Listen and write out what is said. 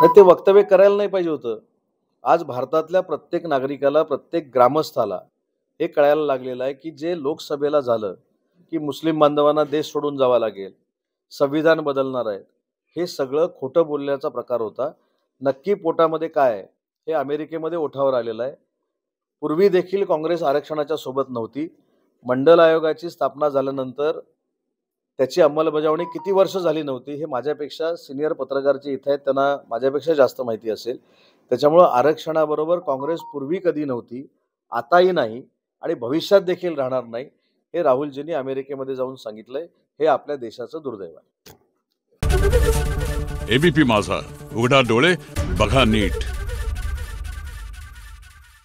नाही ते वक्तव्य करायला नाही पाहिजे होतं आज भारतातल्या प्रत्येक नागरिकाला प्रत्येक ग्रामस्थाला हे कळायला लागलेलं आहे की जे लोकसभेला झालं की मुस्लिम बांधवांना देश सोडून जावा लागेल संविधान बदलणार आहे हे सगळं खोटं बोलण्याचा प्रकार होता नक्की पोटामध्ये काय हे अमेरिकेमध्ये ओठावर आलेलं आहे पूर्वी देखील काँग्रेस आरक्षणाच्या सोबत नव्हती मंडल आयोगाची स्थापना झाल्यानंतर त्याची अंमलबजावणी किती वर्ष झाली नव्हती हे माझ्यापेक्षा सिनियर पत्रकार जे इथं आहेत त्यांना माझ्यापेक्षा जास्त माहिती असेल त्याच्यामुळं आरक्षणाबरोबर काँग्रेस पूर्वी कधी नव्हती आताही नाही आणि भविष्यात देखील राहणार नाही हे राहुलजींनी अमेरिकेमध्ये जाऊन सांगितलंय हे आपल्या देशाचं दुर्दैव आहे एबीपी माझा उघडा डोळे बघा नीट